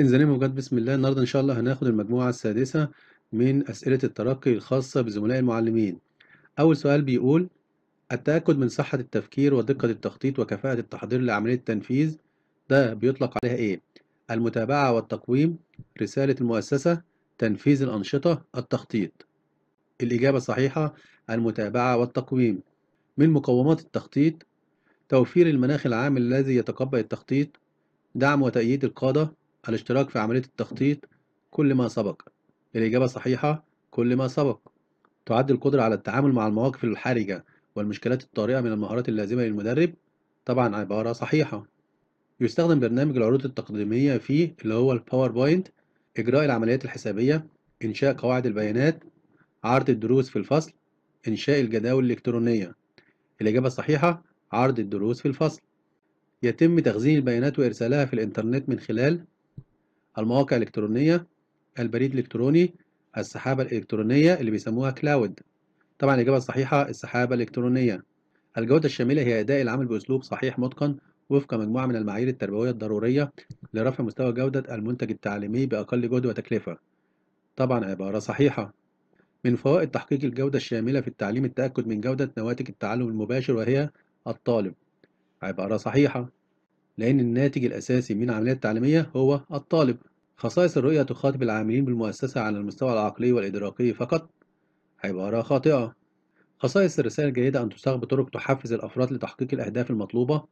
الزلمة موجات بسم الله النهاردة إن شاء الله هناخد المجموعة السادسة من أسئلة الترقي الخاصة بزملاء المعلمين أول سؤال بيقول التأكد من صحة التفكير ودقة التخطيط وكفاءة التحضير لعملية التنفيذ ده بيطلق عليها إيه؟ المتابعة والتقويم رسالة المؤسسة تنفيذ الأنشطة التخطيط الإجابة الصحيحة المتابعة والتقويم من مقومات التخطيط توفير المناخ العام الذي يتقبل التخطيط دعم وتأييد القادة الاشتراك في عملية التخطيط كل ما سبق الإجابة صحيحة كل ما سبق تعد القدرة على التعامل مع المواقف الحرجة والمشكلات الطارئة من المهارات اللازمة للمدرب طبعا عبارة صحيحة يستخدم برنامج العروض التقديمية في اللي هو الباوربوينت إجراء العمليات الحسابية إنشاء قواعد البيانات عرض الدروس في الفصل إنشاء الجداول الإلكترونية الإجابة الصحيحة عرض الدروس في الفصل يتم تخزين البيانات وإرسالها في الإنترنت من خلال المواقع الإلكترونية البريد الإلكتروني السحابة الإلكترونية اللي بيسموها كلاود طبعا الإجابة الصحيحة السحابة الإلكترونية الجودة الشاملة هي أداء العمل بأسلوب صحيح متقن وفق مجموعة من المعايير التربوية الضرورية لرفع مستوى جودة المنتج التعليمي بأقل جهد وتكلفة طبعا عبارة صحيحة من فوائد تحقيق الجودة الشاملة في التعليم التأكد من جودة نواتج التعلم المباشر وهي الطالب عبارة صحيحة لأن الناتج الأساسي من عملية التعليمية هو الطالب خصائص الرؤية تخاطب العاملين بالمؤسسة على المستوى العقلي والإدراكي فقط عبارة خاطئة خصائص الرسالة الجيدة أن تساق بطرق تحفز الأفراد لتحقيق الأهداف المطلوبة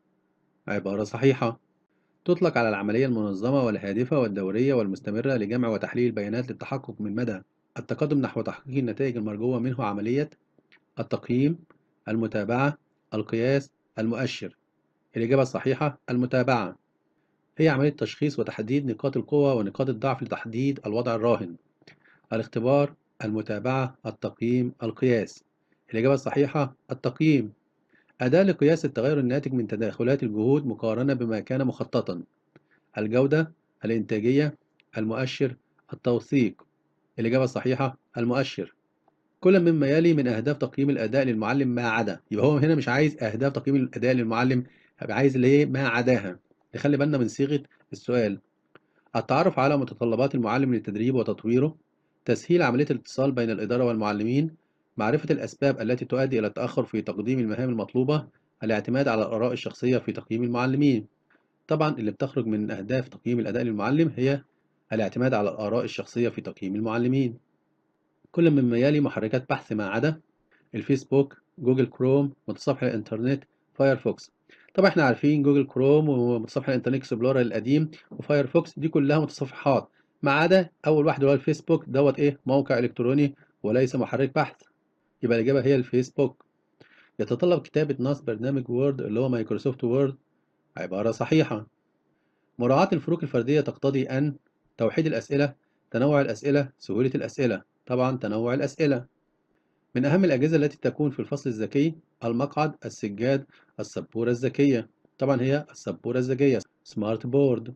عبارة صحيحة تطلق على العملية المنظمة والهادفة والدورية والمستمرة لجمع وتحليل البيانات للتحقق من مدى التقدم نحو تحقيق النتائج المرجوة منه عملية التقييم المتابعة القياس المؤشر الإجابة الصحيحة المتابعة هي عملية تشخيص وتحديد نقاط القوة ونقاط الضعف لتحديد الوضع الراهن الاختبار المتابعة التقييم القياس الإجابة الصحيحة التقييم أداة لقياس التغير الناتج من تداخلات الجهود مقارنة بما كان مخططا الجودة الإنتاجية المؤشر التوثيق الإجابة الصحيحة المؤشر كل مما يلي من أهداف تقييم الأداء للمعلم ما عدا يبقى هو هنا مش عايز أهداف تقييم الأداء للمعلم هبقى عايز اللي هي إيه؟ ما عداها نخلي بالنا من صيغه السؤال التعرف على متطلبات المعلم للتدريب وتطويره تسهيل عمليه الاتصال بين الاداره والمعلمين معرفه الاسباب التي تؤدي الى التاخر في تقديم المهام المطلوبه الاعتماد على الاراء الشخصيه في تقييم المعلمين طبعا اللي بتخرج من اهداف تقييم الاداء للمعلم هي الاعتماد على الاراء الشخصيه في تقييم المعلمين كل مما يلي محركات بحث ما عدا الفيسبوك جوجل كروم متصفح الانترنت فايرفوكس طبعا احنا عارفين جوجل كروم ومتصفح الانترنت اكسبلورر القديم وفايرفوكس دي كلها متصفحات ما عدا اول واحد اللي هو الفيسبوك دوت ايه موقع الكتروني وليس محرك بحث يبقى الاجابه هي الفيسبوك يتطلب كتابه نص برنامج وورد اللي هو مايكروسوفت وورد عباره صحيحه مراعاه الفروق الفرديه تقتضي ان توحيد الاسئله تنوع الاسئله سهوله الاسئله طبعا تنوع الاسئله من أهم الأجهزة التي تكون في الفصل الذكي المقعد السجاد السبورة الذكية طبعا هي السبورة الذكية سمارت بورد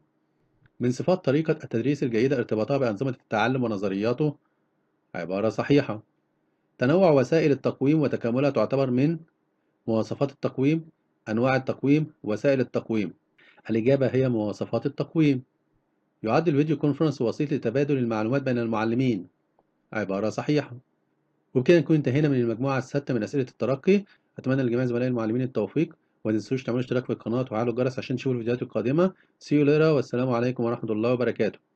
من صفات طريقة التدريس الجيدة ارتباطها بأنظمة التعلم ونظرياته عبارة صحيحة تنوع وسائل التقويم وتكاملها تعتبر من مواصفات التقويم أنواع التقويم وسائل التقويم الإجابة هي مواصفات التقويم يعد الفيديو كونفرنس وسيط لتبادل المعلومات بين المعلمين عبارة صحيحة وبكده نكون انتهينا من المجموعة السادسة من أسئلة الترقي أتمنى لجميع زملائي المعلمين التوفيق وما تنسوش تعملوا اشتراك في القناة وتفعلوا الجرس عشان تشوفوا الفيديوهات القادمة سي يو ليرا والسلام عليكم ورحمة الله وبركاته